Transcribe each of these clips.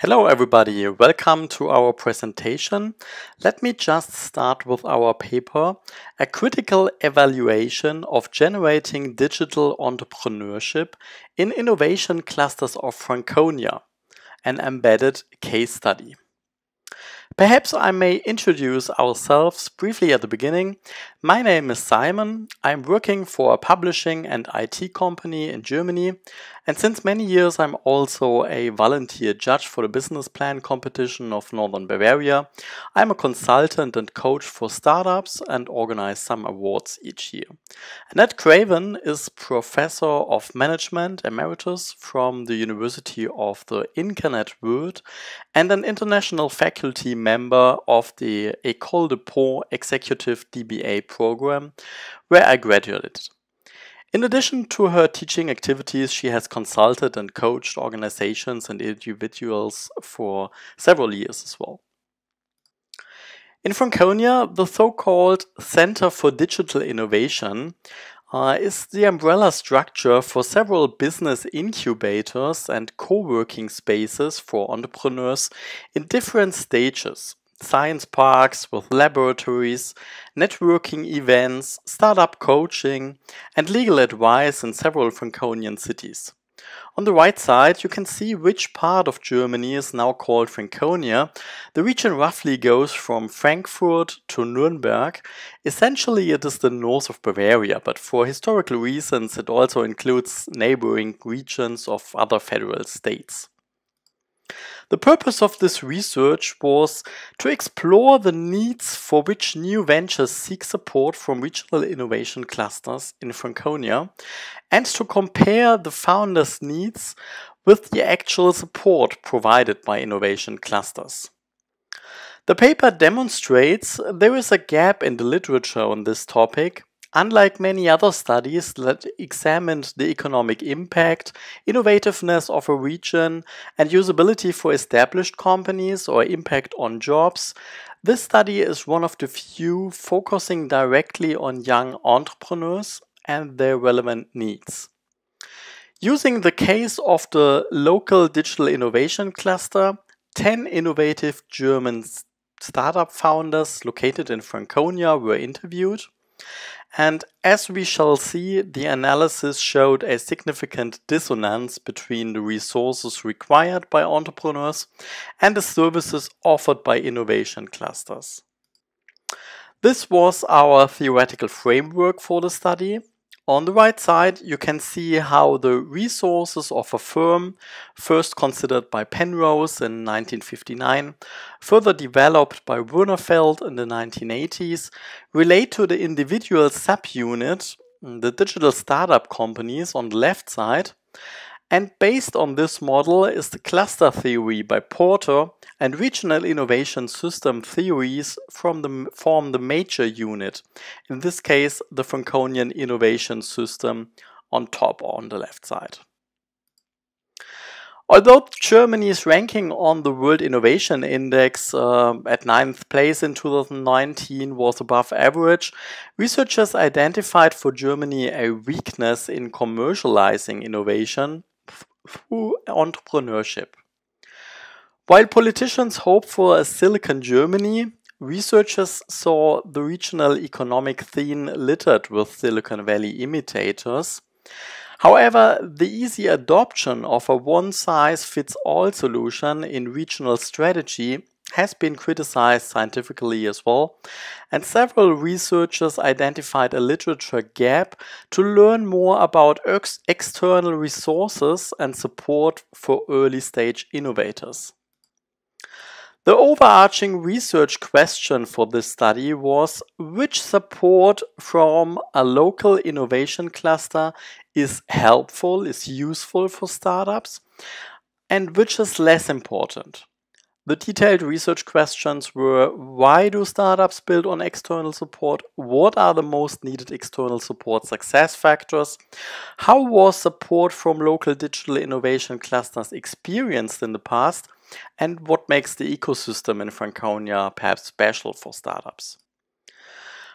Hello everybody, welcome to our presentation. Let me just start with our paper, A Critical Evaluation of Generating Digital Entrepreneurship in Innovation Clusters of Franconia, an embedded case study. Perhaps I may introduce ourselves briefly at the beginning. My name is Simon. I'm working for a publishing and IT company in Germany. And since many years, I'm also a volunteer judge for the business plan competition of Northern Bavaria. I'm a consultant and coach for startups and organize some awards each year. Annette Craven is professor of management emeritus from the University of the Internet World and an international faculty member of the École de Pont Executive DBA program, where I graduated. In addition to her teaching activities, she has consulted and coached organizations and individuals for several years as well. In Franconia, the so called Center for Digital Innovation uh, is the umbrella structure for several business incubators and co working spaces for entrepreneurs in different stages, science parks with laboratories, networking events, startup coaching, and legal advice in several Franconian cities. On the right side, you can see which part of Germany is now called Franconia. The region roughly goes from Frankfurt to Nuremberg. Essentially, it is the north of Bavaria, but for historical reasons, it also includes neighboring regions of other federal states. The purpose of this research was to explore the needs for which new ventures seek support from regional innovation clusters in Franconia and to compare the founders' needs with the actual support provided by innovation clusters. The paper demonstrates there is a gap in the literature on this topic Unlike many other studies that examined the economic impact, innovativeness of a region, and usability for established companies or impact on jobs, this study is one of the few focusing directly on young entrepreneurs and their relevant needs. Using the case of the local digital innovation cluster, 10 innovative German startup founders located in Franconia were interviewed and as we shall see, the analysis showed a significant dissonance between the resources required by entrepreneurs and the services offered by innovation clusters. This was our theoretical framework for the study, on the right side, you can see how the resources of a firm, first considered by Penrose in 1959, further developed by Wernerfeld in the 1980s, relate to the individual subunit, the digital startup companies on the left side, and based on this model is the cluster theory by Porter and regional innovation system theories from the, form the major unit, in this case the Franconian innovation system on top on the left side. Although Germany's ranking on the World Innovation Index uh, at ninth place in 2019 was above average, researchers identified for Germany a weakness in commercializing innovation through entrepreneurship. While politicians hope for a Silicon Germany, researchers saw the regional economic scene littered with Silicon Valley imitators. However, the easy adoption of a one size fits all solution in regional strategy has been criticized scientifically as well, and several researchers identified a literature gap to learn more about ex external resources and support for early stage innovators. The overarching research question for this study was which support from a local innovation cluster is helpful, is useful for startups, and which is less important. The detailed research questions were why do startups build on external support? What are the most needed external support success factors? How was support from local digital innovation clusters experienced in the past? And what makes the ecosystem in Franconia perhaps special for startups?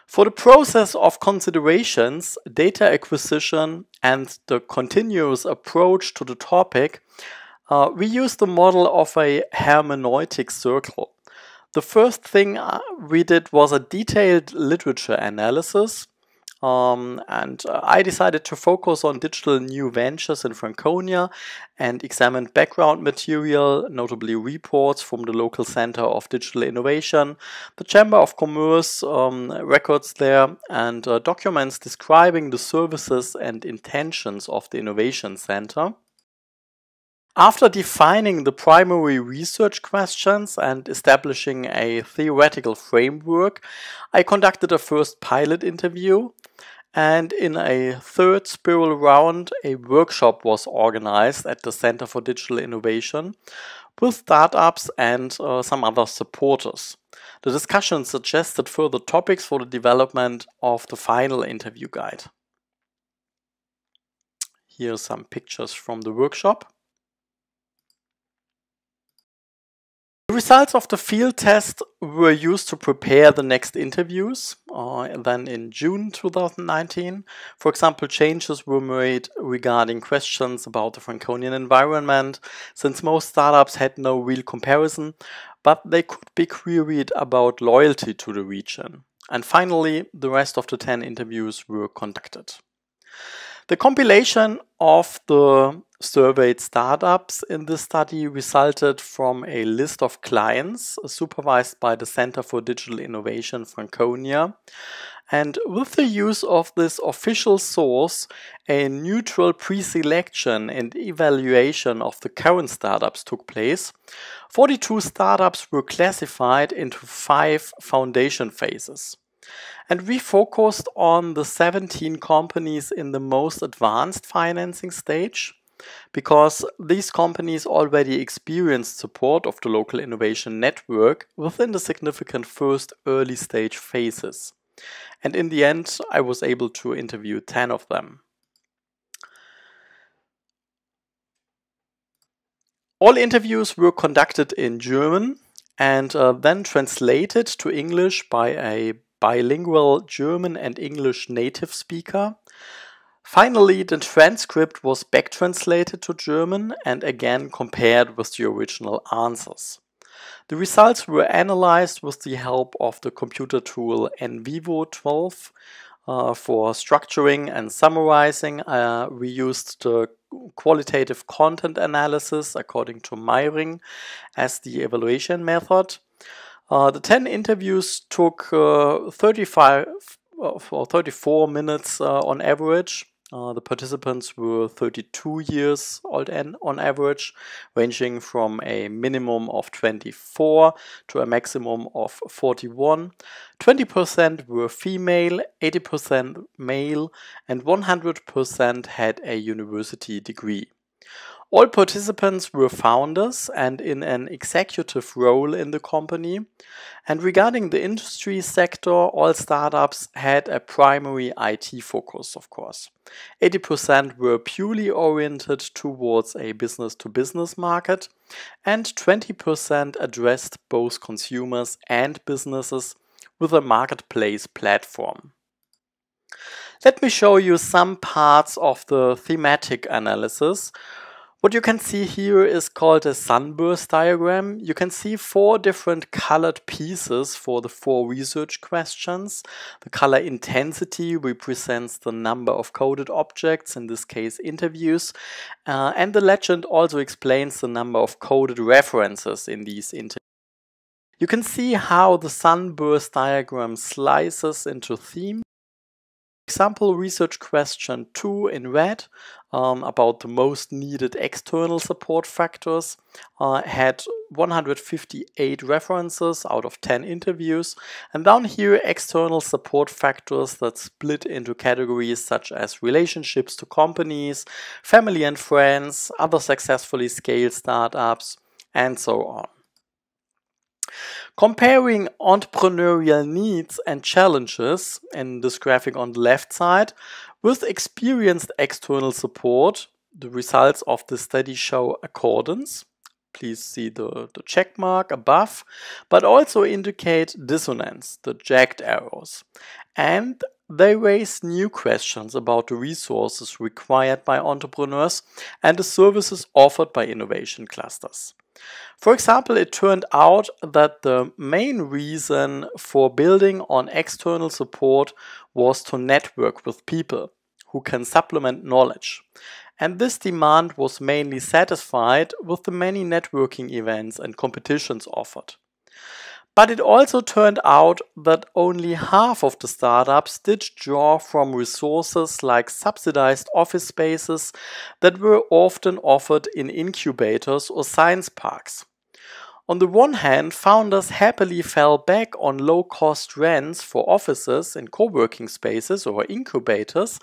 For the process of considerations, data acquisition, and the continuous approach to the topic, uh, we use the model of a hermeneutic circle. The first thing uh, we did was a detailed literature analysis. Um, and uh, I decided to focus on digital new ventures in Franconia and examine background material, notably reports from the local center of digital innovation, the Chamber of Commerce um, records there, and uh, documents describing the services and intentions of the innovation center. After defining the primary research questions and establishing a theoretical framework, I conducted a first pilot interview and in a third spiral round, a workshop was organized at the Center for Digital Innovation with startups and uh, some other supporters. The discussion suggested further topics for the development of the final interview guide. Here are some pictures from the workshop. The results of the field test were used to prepare the next interviews. Uh, then in June 2019, for example, changes were made regarding questions about the Franconian environment, since most startups had no real comparison, but they could be queried about loyalty to the region. And finally, the rest of the 10 interviews were conducted. The compilation of the surveyed startups in this study resulted from a list of clients supervised by the Center for Digital Innovation Franconia. And with the use of this official source, a neutral pre selection and evaluation of the current startups took place. 42 startups were classified into five foundation phases. And we focused on the 17 companies in the most advanced financing stage because these companies already experienced support of the local innovation network within the significant first early stage phases. And in the end, I was able to interview 10 of them. All interviews were conducted in German and uh, then translated to English by a bilingual German and English native speaker Finally, the transcript was back translated to German and again compared with the original answers. The results were analyzed with the help of the computer tool NVivo 12 uh, for structuring and summarizing. Uh, we used the qualitative content analysis according to Meiring as the evaluation method. Uh, the 10 interviews took uh, 35 uh, or 34 minutes uh, on average uh, the participants were 32 years old and on average, ranging from a minimum of 24 to a maximum of 41. 20% were female, 80% male, and 100% had a university degree. All participants were founders and in an executive role in the company. And regarding the industry sector, all startups had a primary IT focus, of course. 80% were purely oriented towards a business to business market, and 20% addressed both consumers and businesses with a marketplace platform. Let me show you some parts of the thematic analysis. What you can see here is called a sunburst diagram. You can see four different colored pieces for the four research questions. The color intensity represents the number of coded objects, in this case interviews, uh, and the legend also explains the number of coded references in these interviews. You can see how the sunburst diagram slices into themes Example research question 2 in red um, about the most needed external support factors uh, had 158 references out of 10 interviews and down here external support factors that split into categories such as relationships to companies, family and friends, other successfully scaled startups and so on. Comparing entrepreneurial needs and challenges in this graphic on the left side with experienced external support, the results of the study show accordance. Please see the, the check mark above, but also indicate dissonance, the jagged arrows. And they raise new questions about the resources required by entrepreneurs and the services offered by innovation clusters. For example, it turned out that the main reason for building on external support was to network with people who can supplement knowledge. And this demand was mainly satisfied with the many networking events and competitions offered. But it also turned out that only half of the startups did draw from resources like subsidized office spaces that were often offered in incubators or science parks. On the one hand, founders happily fell back on low cost rents for offices in co working spaces or incubators,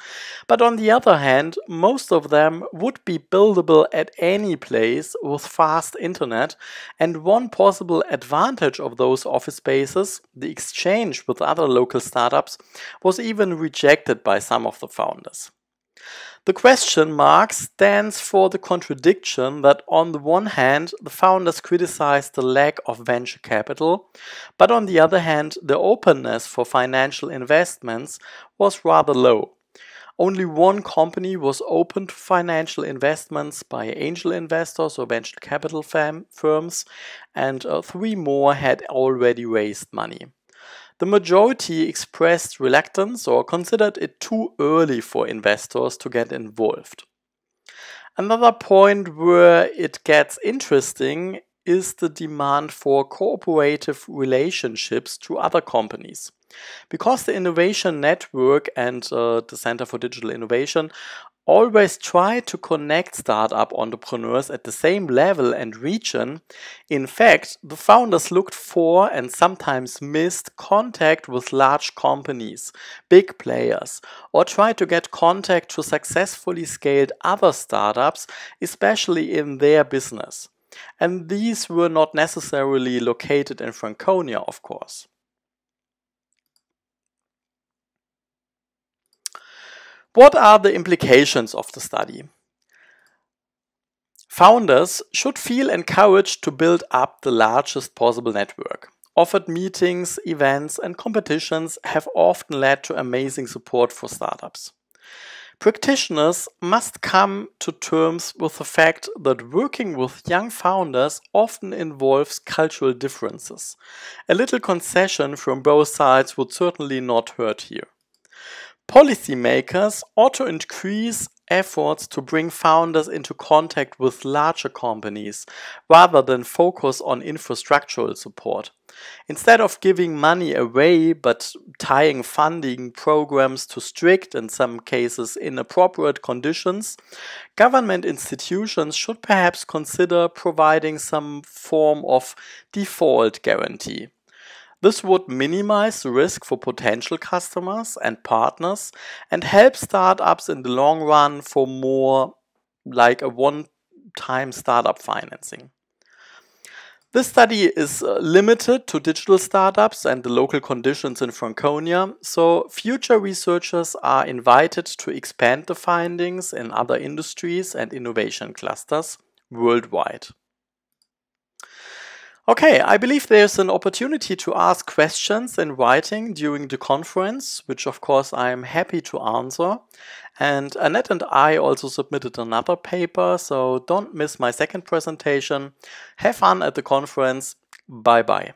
but on the other hand, most of them would be buildable at any place with fast internet. And one possible advantage of those office spaces, the exchange with other local startups, was even rejected by some of the founders. The question mark stands for the contradiction that on the one hand, the founders criticized the lack of venture capital, but on the other hand, the openness for financial investments was rather low. Only one company was open to financial investments by angel investors or venture capital firms, and uh, three more had already raised money. The majority expressed reluctance or considered it too early for investors to get involved. Another point where it gets interesting is the demand for cooperative relationships to other companies. Because the Innovation Network and uh, the Center for Digital Innovation always try to connect startup entrepreneurs at the same level and region. In fact, the founders looked for and sometimes missed contact with large companies, big players, or tried to get contact to successfully scaled other startups, especially in their business. And these were not necessarily located in Franconia, of course. What are the implications of the study? Founders should feel encouraged to build up the largest possible network. Offered meetings, events, and competitions have often led to amazing support for startups. Practitioners must come to terms with the fact that working with young founders often involves cultural differences. A little concession from both sides would certainly not hurt here. Policymakers ought to increase efforts to bring founders into contact with larger companies rather than focus on infrastructural support. Instead of giving money away but tying funding programs to strict, in some cases inappropriate conditions, government institutions should perhaps consider providing some form of default guarantee. This would minimize the risk for potential customers and partners and help startups in the long run for more like a one time startup financing. This study is uh, limited to digital startups and the local conditions in Franconia, so future researchers are invited to expand the findings in other industries and innovation clusters worldwide. Okay, I believe there's an opportunity to ask questions in writing during the conference, which of course I'm happy to answer. And Annette and I also submitted another paper, so don't miss my second presentation. Have fun at the conference. Bye bye.